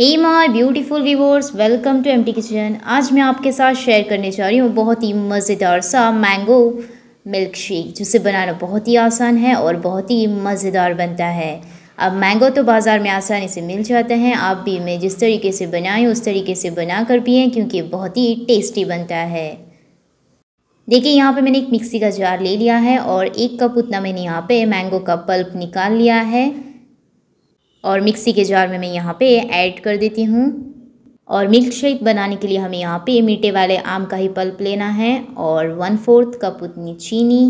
hey my beautiful viewers welcome to MT kitchen आज मैं आपके साथ शेयर करने जा रही हूँ बहुत ही मज़ेदार सा मैंगो मिल्क शेक जिसे बनाना बहुत ही आसान है और बहुत ही मज़ेदार बनता है अब मैंगो तो बाज़ार में आसानी से मिल जाते हैं आप भी मैं जिस तरीके से बनाएँ उस तरीके से बना कर पिए क्योंकि बहुत ही टेस्टी बनता है देखिए यहाँ पे मैंने एक मिक्सी का जार ले लिया है और एक कप उतना मैंने यहाँ पे मैंगो का पल्प निकाल लिया है और मिक्सी के जार में मैं यहाँ पे ऐड कर देती हूँ और मिल्क शेक बनाने के लिए हमें यहाँ पे मीठे वाले आम का ही पल्प लेना है और वन फोर्थ कप उतनी चीनी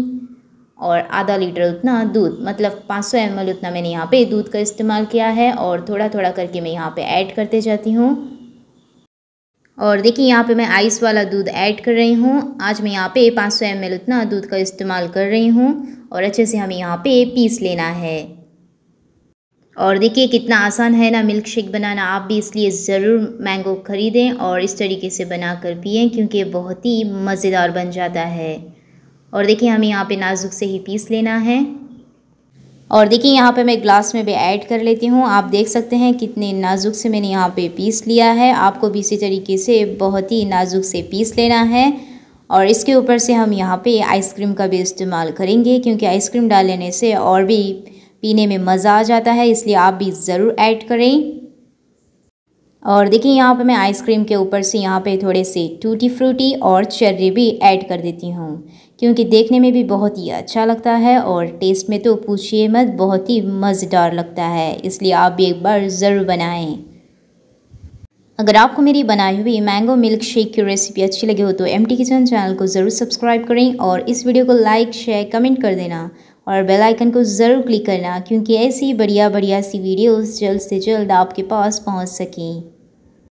और आधा लीटर उतना दूध मतलब 500 सौ उतना मैंने यहाँ पे दूध का इस्तेमाल किया है और थोड़ा थोड़ा करके मैं यहाँ पे ऐड करते जाती हूँ और देखिए यहाँ पे मैं आइस वाला दूध ऐड कर रही हूँ आज मैं यहाँ पे 500 सौ उतना दूध का इस्तेमाल कर रही हूँ और अच्छे से हमें यहाँ पे पीस लेना है और देखिए कितना आसान है ना मिल्क शेक बनाना आप भी इसलिए ज़रूर मैंगो ख़रीदें और इस तरीके से बना कर पिएँ क्योंकि बहुत ही मज़ेदार बन जाता है और देखिए हमें यहाँ पे नाजुक से ही पीस लेना है और देखिए यहाँ पे मैं ग्लास में भी ऐड कर लेती हूँ आप देख सकते हैं कितने नाजुक से मैंने यहाँ पर पीस लिया है आपको भी इसी तरीके से बहुत ही नाजुक से पीस लेना है और इसके ऊपर से हम यहाँ पर आइसक्रीम का भी इस्तेमाल करेंगे क्योंकि आइसक्रीम डाल लेने से और भी पीने में मज़ा आ जाता है इसलिए आप भी ज़रूर ऐड करें और देखिए यहाँ पे मैं आइसक्रीम के ऊपर से यहाँ पे थोड़े से टूटी फ्रूटी और चर्री भी ऐड कर देती हूँ क्योंकि देखने में भी बहुत ही अच्छा लगता है और टेस्ट में तो पूछिए मत बहुत ही मज़ेदार लगता है इसलिए आप भी एक बार ज़रूर बनाएं अगर आपको मेरी बनाई हुई मैंगो मिल्क शेक की रेसिपी अच्छी लगी हो तो एम किचन चैनल को ज़रूर सब्सक्राइब करें और इस वीडियो को लाइक शेयर कमेंट कर देना और बेल आइकन को ज़रूर क्लिक करना क्योंकि ऐसी बढ़िया बढ़िया सी वीडियोस जल्द से जल्द आपके पास पहुंच सकें